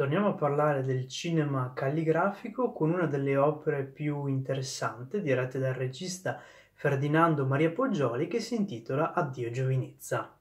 Torniamo a parlare del cinema calligrafico con una delle opere più interessanti dirette dal regista Ferdinando Maria Poggioli che si intitola Addio giovinezza.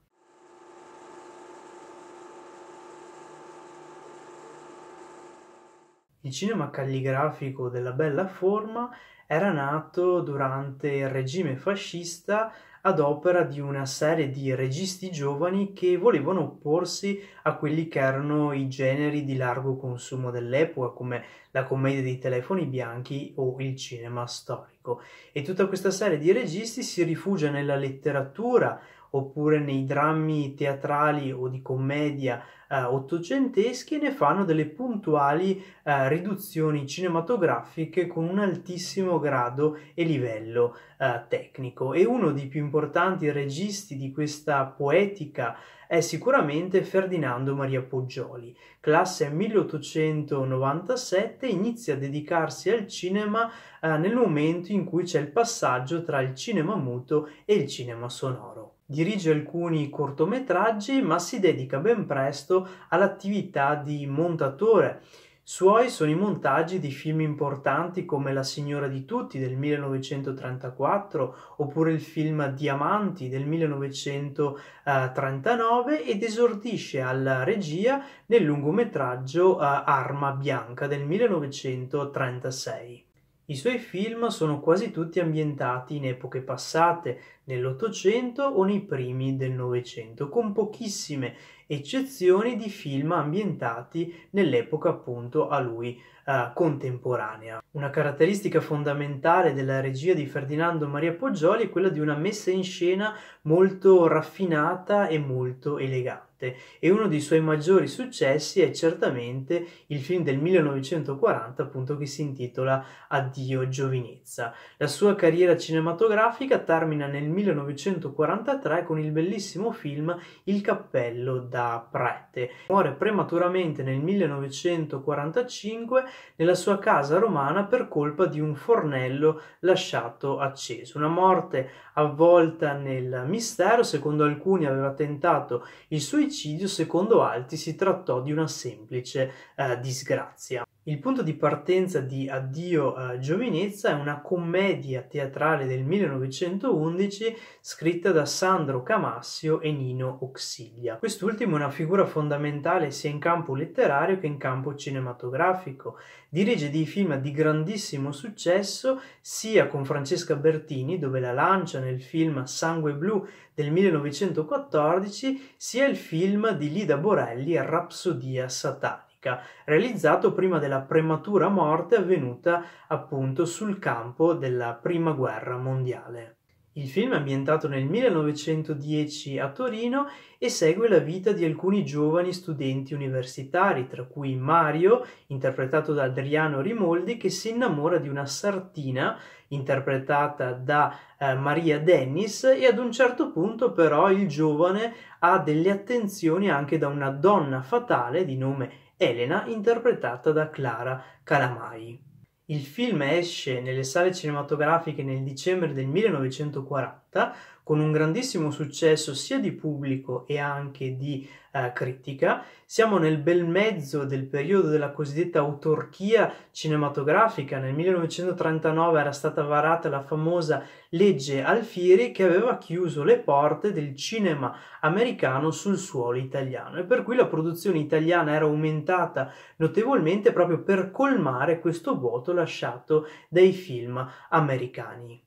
Il cinema calligrafico della bella forma era nato durante il regime fascista ad opera di una serie di registi giovani che volevano opporsi a quelli che erano i generi di largo consumo dell'epoca, come la commedia dei telefoni bianchi o il cinema storico. E tutta questa serie di registi si rifugia nella letteratura, oppure nei drammi teatrali o di commedia eh, ottocenteschi ne fanno delle puntuali eh, riduzioni cinematografiche con un altissimo grado e livello eh, tecnico e uno dei più importanti registi di questa poetica è sicuramente Ferdinando Maria Poggioli. Classe 1897, inizia a dedicarsi al cinema eh, nel momento in cui c'è il passaggio tra il cinema muto e il cinema sonoro. Dirige alcuni cortometraggi, ma si dedica ben presto all'attività di montatore. Suoi sono i montaggi di film importanti come La signora di tutti del 1934 oppure il film Diamanti del 1939 ed esordisce alla regia nel lungometraggio eh, Arma Bianca del 1936. I suoi film sono quasi tutti ambientati in epoche passate, nell'Ottocento o nei primi del Novecento, con pochissime eccezioni di film ambientati nell'epoca appunto a lui eh, contemporanea. Una caratteristica fondamentale della regia di Ferdinando Maria Poggioli è quella di una messa in scena molto raffinata e molto elegante arte e uno dei suoi maggiori successi è certamente il film del 1940 appunto che si intitola Addio giovinezza. La sua carriera cinematografica termina nel 1943 con il bellissimo film Il cappello da prete. Muore prematuramente nel 1945 nella sua casa romana per colpa di un fornello lasciato acceso. Una morte avvolta nel mistero, secondo alcuni aveva tentato il suicidio l'omicidio, secondo altri, si trattò di una semplice eh, disgrazia. Il punto di partenza di Addio a giovinezza è una commedia teatrale del 1911 scritta da Sandro Camassio e Nino Oxiglia. Quest'ultimo è una figura fondamentale sia in campo letterario che in campo cinematografico. Dirige dei film di grandissimo successo sia con Francesca Bertini, dove la lancia nel film Sangue Blu del 1914, sia il film di Lida Borelli, Rapsodia Satana. Cicca, realizzato prima della prematura morte avvenuta appunto sul campo della Prima Guerra Mondiale. Il film è ambientato nel 1910 a Torino e segue la vita di alcuni giovani studenti universitari, tra cui Mario, interpretato da Adriano Rimoldi, che si innamora di una sartina interpretata da eh, Maria Dennis e ad un certo punto però il giovane ha delle attenzioni anche da una donna fatale di nome Elena interpretata da Clara Calamai. Il film esce nelle sale cinematografiche nel dicembre del 1940 tratta, con un grandissimo successo sia di pubblico e anche di eh, critica. Siamo nel bel mezzo del periodo della cosiddetta autarchia cinematografica. Nel 1939 era stata varata la famosa legge Alfieri che aveva chiuso le porte del cinema americano sul suolo italiano e per cui la produzione italiana era aumentata notevolmente proprio per colmare questo vuoto lasciato dai film americani.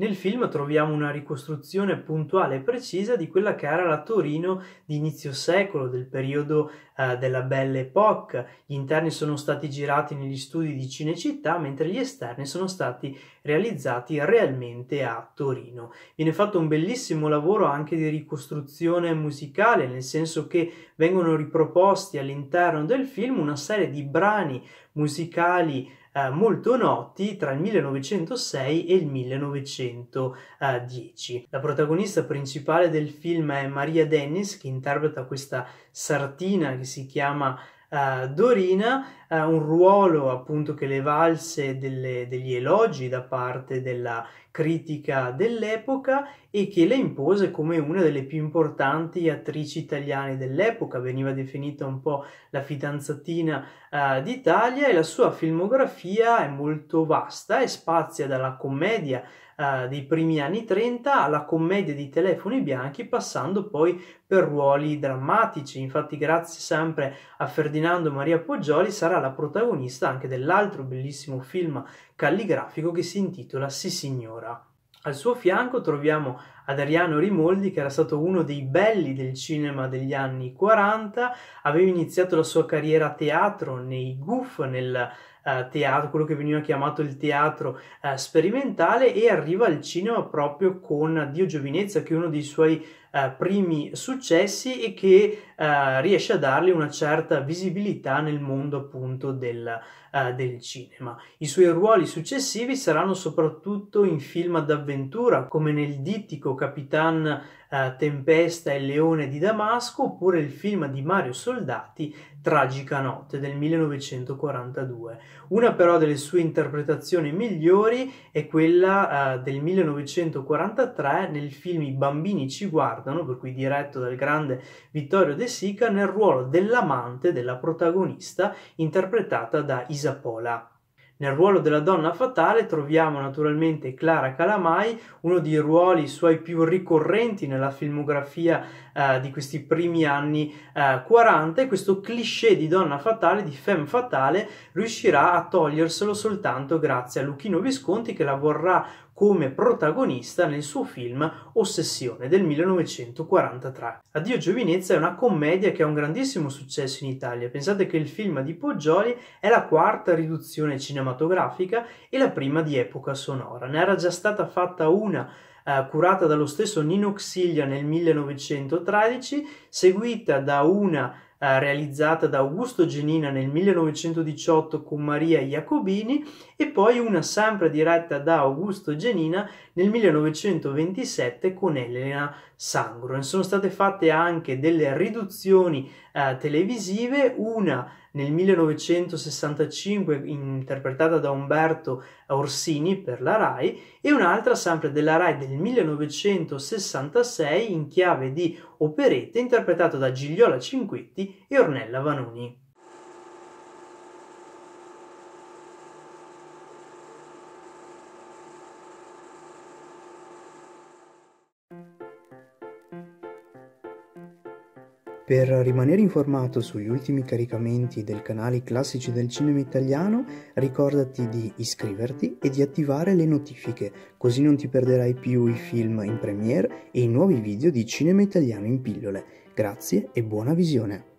Nel film troviamo una ricostruzione puntuale e precisa di quella che era la Torino di inizio secolo, del periodo eh, della Belle Époque. Gli interni sono stati girati negli studi di Cinecittà, mentre gli esterni sono stati realizzati realmente a Torino. Viene fatto un bellissimo lavoro anche di ricostruzione musicale, nel senso che vengono riproposti all'interno del film una serie di brani musicali eh, molto noti tra il 1906 e il 1910. La protagonista principale del film è Maria Dennis che interpreta questa sartina che si chiama Uh, Dorina uh, un ruolo appunto che le valse delle, degli elogi da parte della critica dell'epoca e che la impose come una delle più importanti attrici italiane dell'epoca, veniva definita un po' la fidanzatina uh, d'Italia e la sua filmografia è molto vasta e spazia dalla commedia eh, dei primi anni 30 alla commedia di Telefoni Bianchi, passando poi per ruoli drammatici. Infatti, grazie sempre a Ferdinando Maria Poggioli, sarà la protagonista anche dell'altro bellissimo film calligrafico che si intitola Si Signora. Al suo fianco troviamo Adriano Rimoldi, che era stato uno dei belli del cinema degli anni 40, aveva iniziato la sua carriera a teatro nei GUF, nel eh, teatro, quello che veniva chiamato il teatro eh, sperimentale e arriva al cinema proprio con Dio Giovinezza che è uno dei suoi eh, primi successi e che eh, riesce a dargli una certa visibilità nel mondo appunto del, eh, del cinema. I suoi ruoli successivi saranno soprattutto in film d'avventura come nel dittico Capitan eh, Tempesta e Leone di Damasco oppure il film di Mario Soldati Tragica Notte del 1942. Una però delle sue interpretazioni migliori è quella eh, del 1943 nel film I bambini ci guardano, per cui diretto dal grande Vittorio De Sica, nel ruolo dell'amante della protagonista interpretata da Isapola. Nel ruolo della donna fatale troviamo naturalmente Clara Calamai, uno dei ruoli suoi più ricorrenti nella filmografia eh, di questi primi anni eh, 40 e questo cliché di donna fatale, di femme fatale, riuscirà a toglierselo soltanto grazie a Luchino Visconti che la vorrà come protagonista nel suo film Ossessione del 1943. Addio giovinezza è una commedia che ha un grandissimo successo in Italia. Pensate che il film di Poggioli è la quarta riduzione cinematografica e la prima di epoca sonora. Ne era già stata fatta una eh, curata dallo stesso Nino Xiglia nel 1913, seguita da una eh, realizzata da Augusto Genina nel 1918 con Maria Jacobini e poi una sempre diretta da Augusto Genina nel 1927 con Elena Sangro. Sono state fatte anche delle riduzioni eh, televisive, una nel 1965 interpretata da Umberto Orsini per la RAI e un'altra sempre della RAI del 1966 in chiave di operetta interpretata da Gigliola Cinquetti e Ornella Vanoni. Per rimanere informato sugli ultimi caricamenti del canale Classici del Cinema Italiano, ricordati di iscriverti e di attivare le notifiche, così non ti perderai più i film in premiere e i nuovi video di Cinema Italiano in pillole. Grazie e buona visione!